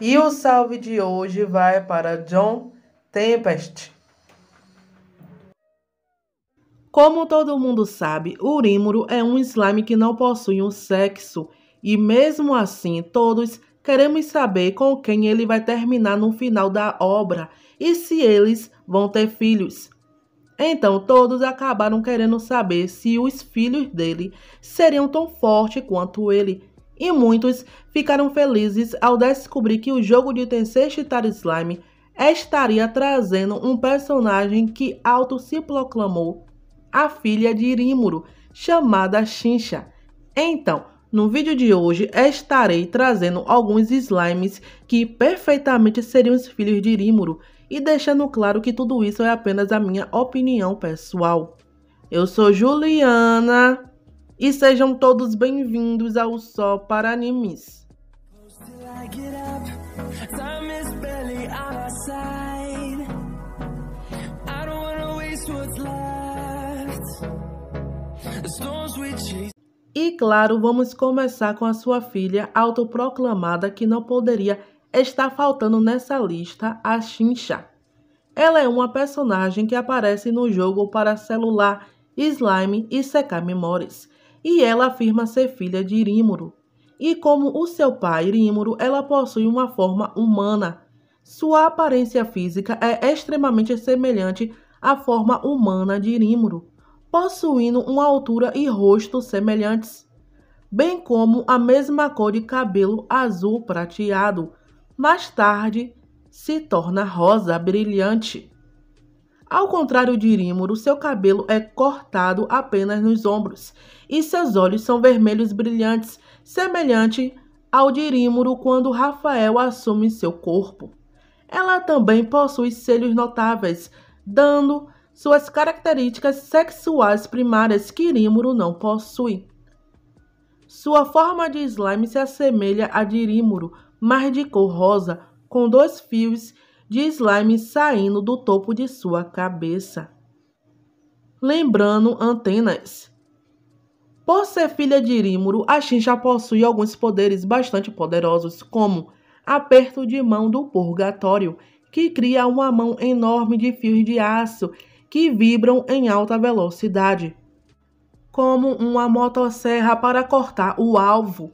E o salve de hoje vai para John Tempest. Como todo mundo sabe, o é um slime que não possui um sexo, e mesmo assim, todos queremos saber com quem ele vai terminar no final da obra e se eles vão ter filhos. Então, todos acabaram querendo saber se os filhos dele seriam tão fortes quanto ele. E muitos ficaram felizes ao descobrir que o jogo de Tensei Chitar Slime estaria trazendo um personagem que Alto se proclamou a filha de Irimuro, chamada Shinsha. Então, no vídeo de hoje estarei trazendo alguns slimes que perfeitamente seriam os filhos de Irimuro e deixando claro que tudo isso é apenas a minha opinião pessoal. Eu sou Juliana e sejam todos bem-vindos ao Só para Animes. E claro, vamos começar com a sua filha autoproclamada que não poderia estar faltando nessa lista, a Shincha. Ela é uma personagem que aparece no jogo para celular Slime e Secar Memórias e ela afirma ser filha de Irímuro. E como o seu pai, Irímuro, ela possui uma forma humana. Sua aparência física é extremamente semelhante à forma humana de Irímuro, possuindo uma altura e rosto semelhantes, bem como a mesma cor de cabelo azul prateado. Mais tarde, se torna rosa brilhante. Ao contrário de Irímoro, seu cabelo é cortado apenas nos ombros e seus olhos são vermelhos brilhantes, semelhante ao de Irímoro quando Rafael assume seu corpo. Ela também possui selos notáveis, dando suas características sexuais primárias que Irímoro não possui. Sua forma de slime se assemelha à de Irímoro, mas de cor rosa, com dois fios de slime saindo do topo de sua cabeça. Lembrando antenas. Por ser filha de Irímuro, a Shin já possui alguns poderes bastante poderosos, como aperto de mão do purgatório, que cria uma mão enorme de fios de aço que vibram em alta velocidade, como uma motosserra para cortar o alvo.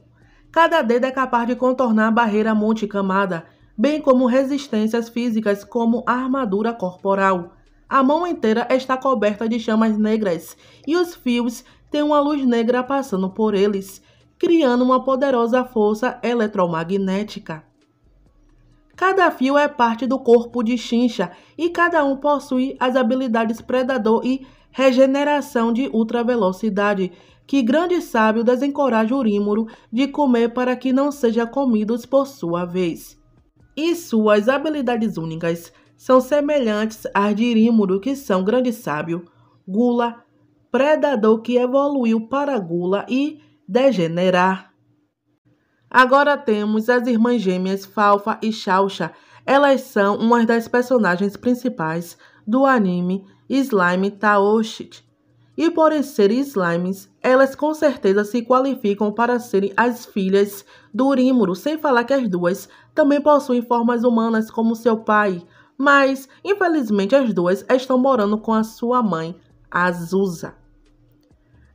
Cada dedo é capaz de contornar a barreira camada bem como resistências físicas como a armadura corporal. A mão inteira está coberta de chamas negras e os fios têm uma luz negra passando por eles, criando uma poderosa força eletromagnética. Cada fio é parte do corpo de Chincha e cada um possui as habilidades Predador e Regeneração de Ultravelocidade, que grande sábio desencoraja Urímuro de comer para que não seja comidos por sua vez e suas habilidades únicas são semelhantes às de Irímulo, que são Grande Sábio, Gula, Predador que evoluiu para Gula e Degenerar. Agora temos as irmãs gêmeas Falfa e Xauxa. Elas são uma das personagens principais do anime Slime Taoshit. E por serem slimes, elas com certeza se qualificam para serem as filhas do Urímuro, sem falar que as duas também possuem formas humanas como seu pai. Mas, infelizmente, as duas estão morando com a sua mãe, Azusa.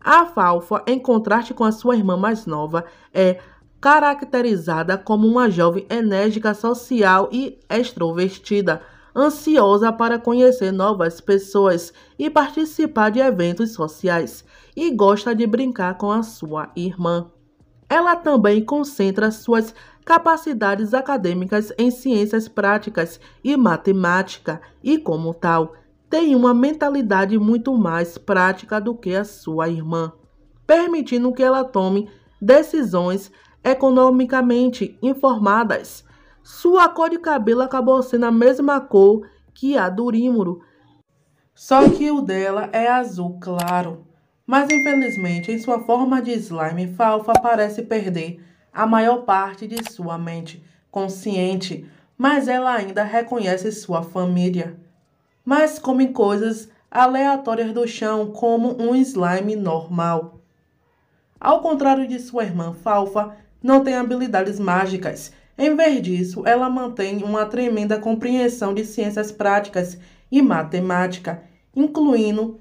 A Falfa, em contraste com a sua irmã mais nova, é caracterizada como uma jovem enérgica, social e extrovertida ansiosa para conhecer novas pessoas e participar de eventos sociais, e gosta de brincar com a sua irmã. Ela também concentra suas capacidades acadêmicas em ciências práticas e matemática, e, como tal, tem uma mentalidade muito mais prática do que a sua irmã, permitindo que ela tome decisões economicamente informadas sua cor de cabelo acabou sendo a mesma cor que a do Rímulo, só que o dela é azul claro. Mas infelizmente, em sua forma de slime, Falfa parece perder a maior parte de sua mente consciente, mas ela ainda reconhece sua família. Mas come coisas aleatórias do chão como um slime normal. Ao contrário de sua irmã Falfa, não tem habilidades mágicas em vez disso, ela mantém uma tremenda compreensão de ciências práticas e matemática, incluindo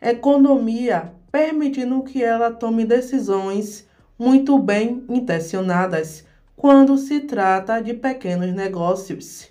economia, permitindo que ela tome decisões muito bem intencionadas quando se trata de pequenos negócios.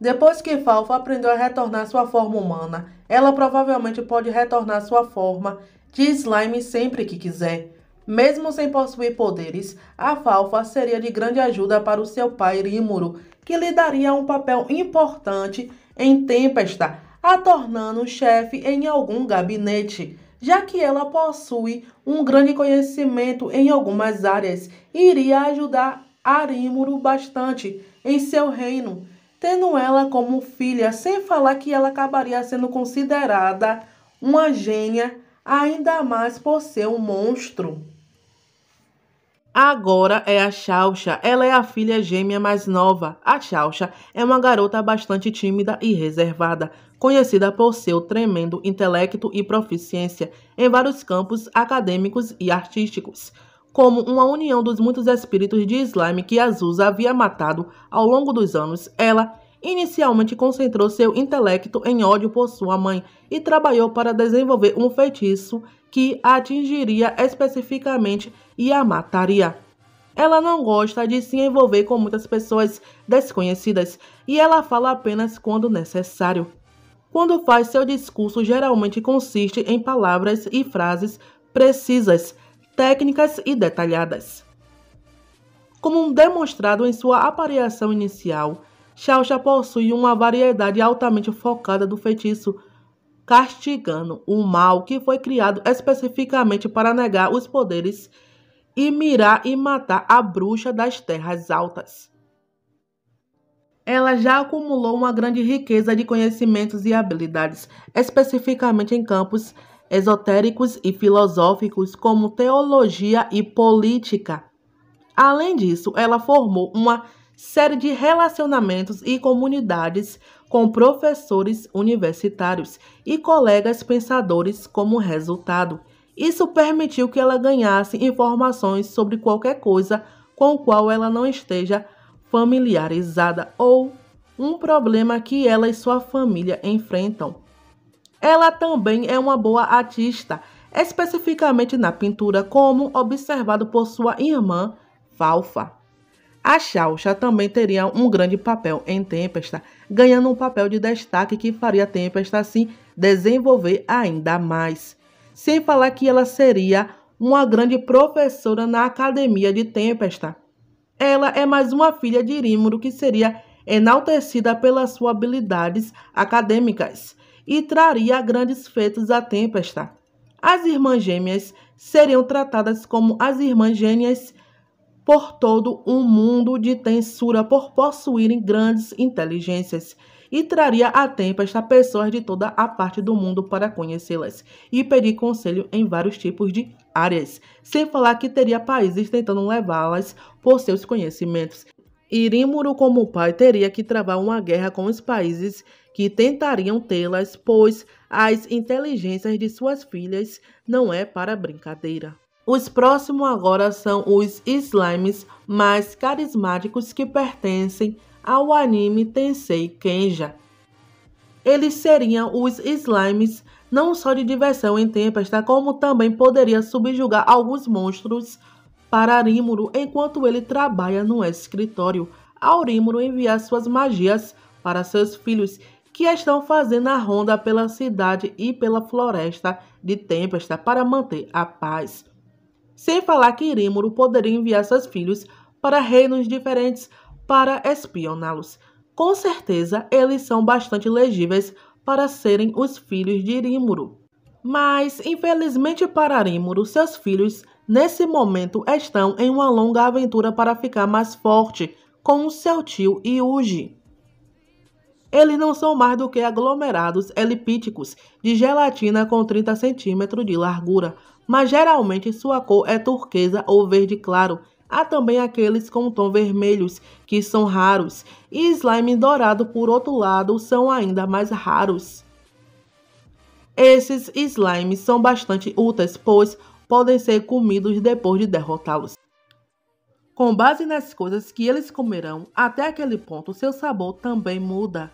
Depois que Falfa aprendeu a retornar sua forma humana, ela provavelmente pode retornar sua forma de slime sempre que quiser. Mesmo sem possuir poderes, a Falfa seria de grande ajuda para o seu pai Rímulo, que lhe daria um papel importante em Tempesta, a tornando chefe em algum gabinete, já que ela possui um grande conhecimento em algumas áreas e iria ajudar Arímulo bastante em seu reino, tendo ela como filha, sem falar que ela acabaria sendo considerada uma gênia, ainda mais por ser um monstro. Agora é a Xauxa. Ela é a filha gêmea mais nova. A Xauxa é uma garota bastante tímida e reservada, conhecida por seu tremendo intelecto e proficiência em vários campos acadêmicos e artísticos, como uma união dos muitos espíritos de slime que Azusa havia matado ao longo dos anos. Ela Inicialmente concentrou seu intelecto em ódio por sua mãe e trabalhou para desenvolver um feitiço que atingiria especificamente e a mataria. Ela não gosta de se envolver com muitas pessoas desconhecidas e ela fala apenas quando necessário. Quando faz seu discurso, geralmente consiste em palavras e frases precisas, técnicas e detalhadas. Como demonstrado em sua apariação inicial, Xiaoxia possui uma variedade altamente focada do feitiço castigando o mal que foi criado especificamente para negar os poderes e mirar e matar a bruxa das terras altas. Ela já acumulou uma grande riqueza de conhecimentos e habilidades, especificamente em campos esotéricos e filosóficos, como teologia e política. Além disso, ela formou uma série de relacionamentos e comunidades com professores universitários e colegas pensadores como resultado. Isso permitiu que ela ganhasse informações sobre qualquer coisa com o qual ela não esteja familiarizada ou um problema que ela e sua família enfrentam. Ela também é uma boa artista, especificamente na pintura, como observado por sua irmã Falfa. A Xauxa também teria um grande papel em Tempesta, ganhando um papel de destaque que faria Tempesta assim desenvolver ainda mais. Sem falar que ela seria uma grande professora na Academia de Tempesta. Ela é mais uma filha de Rímulo que seria enaltecida pelas suas habilidades acadêmicas e traria grandes feitos à Tempesta. As irmãs gêmeas seriam tratadas como as irmãs gêmeas por todo um mundo de censura por possuírem grandes inteligências e traria a tempo tempestade pessoas de toda a parte do mundo para conhecê-las e pedir conselho em vários tipos de áreas, sem falar que teria países tentando levá-las por seus conhecimentos. Irimuru como pai, teria que travar uma guerra com os países que tentariam tê-las, pois as inteligências de suas filhas não é para brincadeira. Os próximos agora são os slimes mais carismáticos que pertencem ao anime Tensei Kenja. Eles seriam os slimes não só de diversão em Tempesta, como também poderia subjugar alguns monstros para Arimuro enquanto ele trabalha no escritório. Aurímuro envia suas magias para seus filhos que estão fazendo a ronda pela cidade e pela floresta de Tempesta para manter a paz. Sem falar que Irímoro poderia enviar seus filhos para reinos diferentes para espioná-los. Com certeza, eles são bastante legíveis para serem os filhos de Irímoro. Mas, infelizmente para Irímuro, seus filhos, nesse momento, estão em uma longa aventura para ficar mais forte com seu tio Yuji. Eles não são mais do que aglomerados elipíticos de gelatina com 30 centímetros de largura, mas geralmente sua cor é turquesa ou verde claro. Há também aqueles com tom vermelhos, que são raros, e slime dourado, por outro lado, são ainda mais raros. Esses slimes são bastante úteis, pois podem ser comidos depois de derrotá-los. Com base nas coisas que eles comerão, até aquele ponto seu sabor também muda.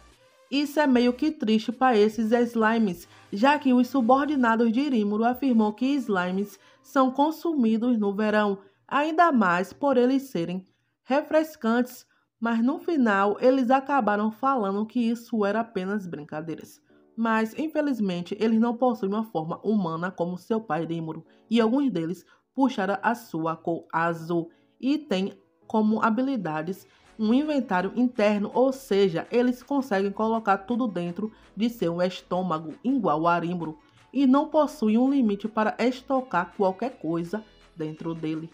Isso é meio que triste para esses slimes, já que os subordinados de Irímuro afirmou que slimes são consumidos no verão, ainda mais por eles serem refrescantes, mas no final eles acabaram falando que isso era apenas brincadeiras. Mas, infelizmente, eles não possuem uma forma humana como seu pai Irímuro, e alguns deles puxaram a sua cor azul e têm como habilidades um inventário interno, ou seja, eles conseguem colocar tudo dentro de seu estômago, igual arimbro, e não possuem um limite para estocar qualquer coisa dentro dele.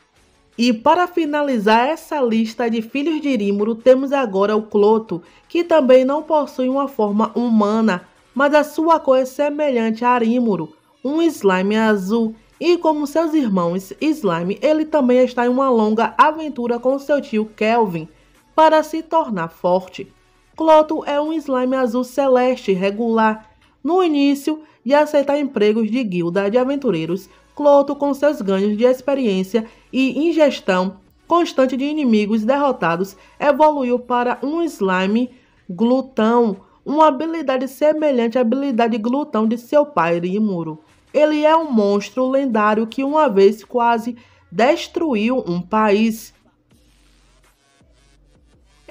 E para finalizar essa lista de filhos de Irímuro, temos agora o Cloto, que também não possui uma forma humana, mas a sua cor é semelhante a Arímuro, um slime azul. E como seus irmãos slime, ele também está em uma longa aventura com seu tio Kelvin, para se tornar forte, Cloto é um slime azul celeste regular. No início, de aceitar empregos de guilda de aventureiros, Cloto, com seus ganhos de experiência e ingestão constante de inimigos derrotados, evoluiu para um slime glutão, uma habilidade semelhante à habilidade glutão de seu pai Rimuro. Ele é um monstro lendário que uma vez quase destruiu um país.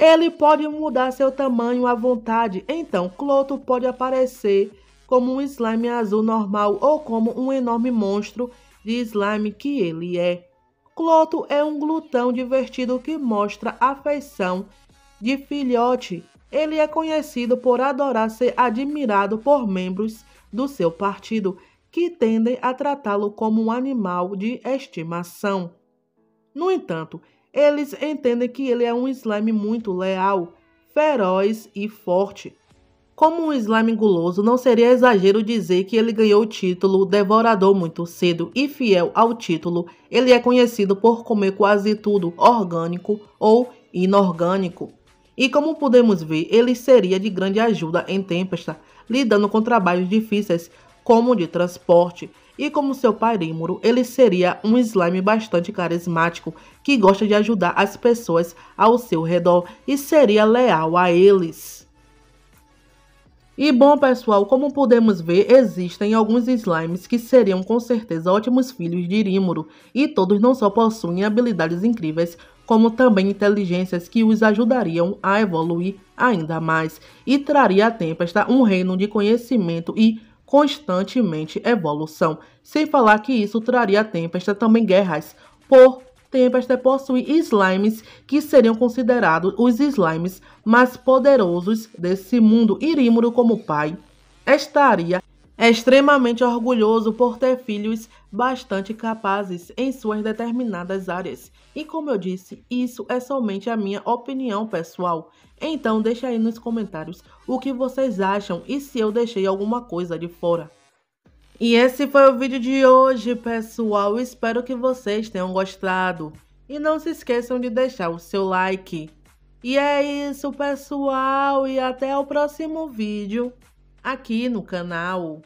Ele pode mudar seu tamanho à vontade, então Cloto pode aparecer como um slime azul normal ou como um enorme monstro de slime que ele é. Cloto é um glutão divertido que mostra afeição de filhote. Ele é conhecido por adorar ser admirado por membros do seu partido, que tendem a tratá-lo como um animal de estimação. No entanto, eles entendem que ele é um slime muito leal, feroz e forte. Como um slime guloso, não seria exagero dizer que ele ganhou o título Devorador muito cedo e fiel ao título, ele é conhecido por comer quase tudo orgânico ou inorgânico. E como podemos ver, ele seria de grande ajuda em Tempesta, lidando com trabalhos difíceis, como de transporte, e como seu pai parímuro, ele seria um slime bastante carismático que gosta de ajudar as pessoas ao seu redor e seria leal a eles. E bom, pessoal, como podemos ver, existem alguns slimes que seriam com certeza ótimos filhos de Irímuro, e todos não só possuem habilidades incríveis, como também inteligências que os ajudariam a evoluir ainda mais, e traria a Tempesta um reino de conhecimento e constantemente evolução. Sem falar que isso traria à Tempesta também guerras, por Tempesta possui slimes que seriam considerados os slimes mais poderosos desse mundo. Irímuro, como pai, estaria extremamente orgulhoso por ter filhos bastante capazes em suas determinadas áreas. E como eu disse, isso é somente a minha opinião pessoal. Então deixa aí nos comentários o que vocês acham e se eu deixei alguma coisa de fora. E esse foi o vídeo de hoje, pessoal. Espero que vocês tenham gostado. E não se esqueçam de deixar o seu like. E é isso, pessoal, e até o próximo vídeo aqui no canal.